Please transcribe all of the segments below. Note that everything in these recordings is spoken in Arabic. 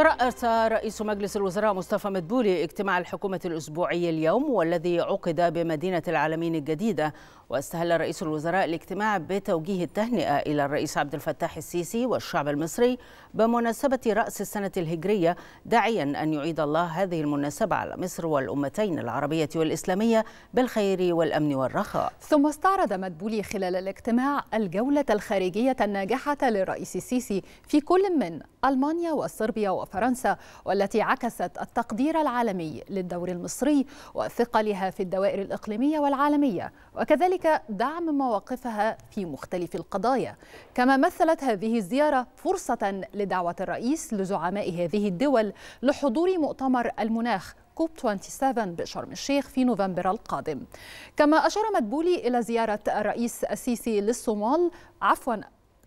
ترأس رئيس مجلس الوزراء مصطفى مدبولي اجتماع الحكومة الأسبوعي اليوم والذي عقد بمدينة العالمين الجديدة واستهل رئيس الوزراء الاجتماع بتوجيه التهنئة إلى الرئيس عبد الفتاح السيسي والشعب المصري بمناسبة رأس السنة الهجرية داعيا أن يعيد الله هذه المناسبة على مصر والأمتين العربية والإسلامية بالخير والأمن والرخاء ثم استعرض مدبولي خلال الاجتماع الجولة الخارجية الناجحة للرئيس السيسي في كل من ألمانيا وصربيا وفرنسا وفرنسا والتي عكست التقدير العالمي للدور المصري وثقلها في الدوائر الإقليمية والعالمية وكذلك دعم مواقفها في مختلف القضايا كما مثلت هذه الزيارة فرصة لدعوة الرئيس لزعماء هذه الدول لحضور مؤتمر المناخ كوب 27 بشرم الشيخ في نوفمبر القادم كما أشار مدبولي إلى زيارة الرئيس السيسي للصومال عفوا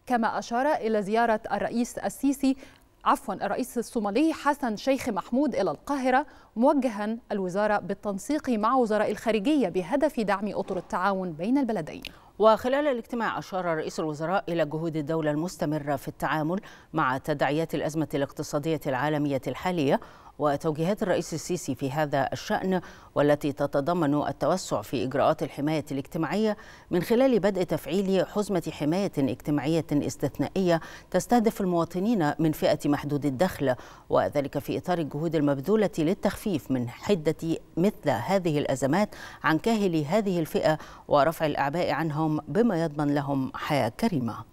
كما أشار إلى زيارة الرئيس السيسي عفوا الرئيس الصومالي حسن شيخ محمود إلى القاهرة موجها الوزارة بالتنسيق مع وزراء الخارجية بهدف دعم أطر التعاون بين البلدين وخلال الاجتماع أشار رئيس الوزراء إلى جهود الدولة المستمرة في التعامل مع تداعيات الأزمة الاقتصادية العالمية الحالية وتوجيهات الرئيس السيسي في هذا الشأن والتي تتضمن التوسع في إجراءات الحماية الاجتماعية من خلال بدء تفعيل حزمة حماية اجتماعية استثنائية تستهدف المواطنين من فئة محدود الدخل وذلك في إطار الجهود المبذولة للتخفيف من حدة مثل هذه الأزمات عن كاهل هذه الفئة ورفع الأعباء عنهم بما يضمن لهم حياة كريمة